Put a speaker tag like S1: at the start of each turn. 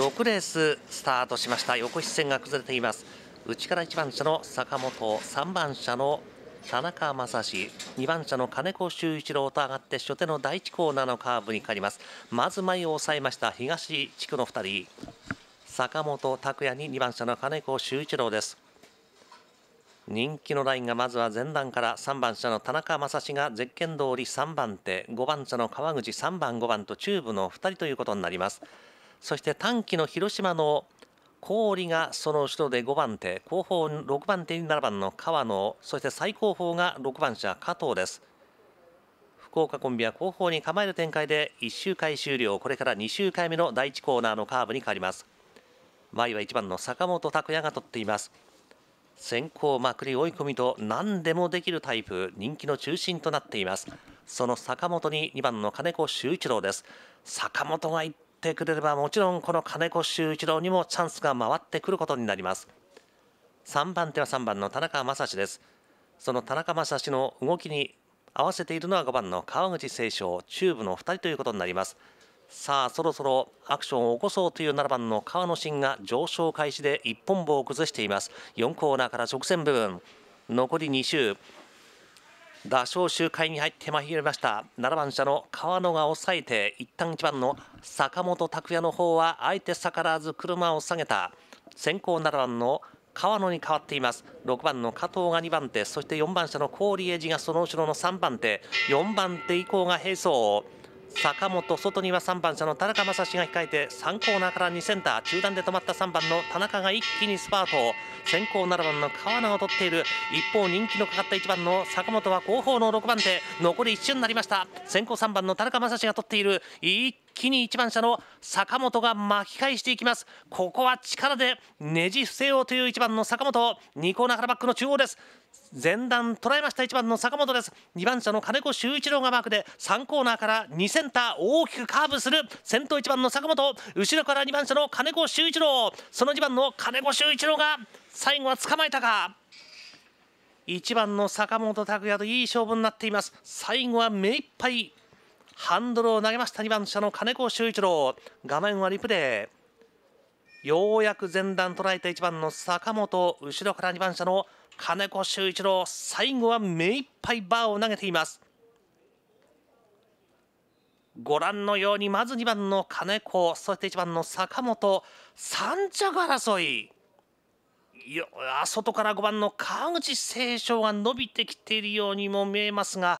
S1: 6レーススタートしました横一線が崩れています内から1番車の坂本3番車の田中正史2番車の金子修一郎と上がって初手の第1コーナーのカーブにかかりますまず前を抑えました東地区の2人坂本拓也に2番車の金子修一郎です人気のラインがまずは前段から3番車の田中正史がゼッケン通り3番手5番車の川口3番5番と中部の2人ということになりますそして短期の広島の氷がその後ろで5番手後方6番手に7番の川野そして最後方が6番車加藤です福岡コンビは後方に構える展開で1周回終了これから2周回目の第1コーナーのカーブに変わります前は1番の坂本拓也が取っています先行まくり追い込みと何でもできるタイプ人気の中心となっていますその坂本に2番の金子修一郎です坂本がってくれればもちろんこの金子修一郎にもチャンスが回ってくることになります3番手は3番の田中将司ですその田中将司の動きに合わせているのは5番の川口清少中部の2人ということになりますさあそろそろアクションを起こそうという7番の川野芯が上昇開始で一本棒を崩しています4コーナーから直線部分残り2周打賞周回に入ってまいりました7番車の川野が抑えて一旦1番の坂本拓也の方はあえて逆らわず車を下げた先行7番の川野に変わっています6番の加藤が2番手そして4番車の郡英二がその後ろの3番手4番手以降が並走坂本外には3番車の田中将司が控えて3コーナーから2センター中段で止まった3番の田中が一気にスパート先行7番の川名を取っている一方人気のかかった1番の坂本は後方の6番手残り1周になりました先行3番の田中将司が取っている一木に1番車の坂本が巻き返していきますここは力でねじ伏せようという1番の坂本2コーナーからバックの中央です前段捉えました1番の坂本です2番車の金子修一郎がマークで3コーナーから2センター大きくカーブする先頭1番の坂本後ろから2番車の金子修一郎その2番の金子修一郎が最後は捕まえたか1番の坂本拓也といい勝負になっています最後は目いっぱいハンドルを投げました2番車の金子修一郎画面はリプレイようやく前段捉えて1番の坂本後ろから2番車の金子修一郎最後は目いっぱいバーを投げていますご覧のようにまず2番の金子そして1番の坂本三着争いいや外から5番の川口清少が伸びてきているようにも見えますが